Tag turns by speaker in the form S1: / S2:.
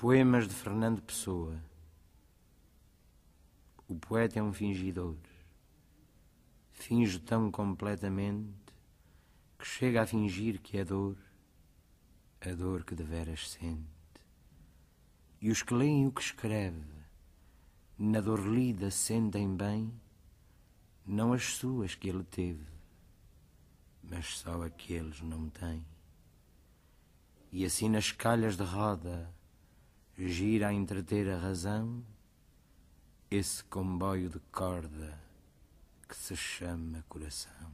S1: Poemas de Fernando Pessoa. O poeta é um fingidor. Finge tão completamente que chega a fingir que é dor, a dor que deveras sente. E os que leem o que escreve, na dor lida sentem bem, não as suas que ele teve, mas só aqueles não têm. E assim nas calhas de roda, gira a entreter a razão esse comboio de corda que se chama coração.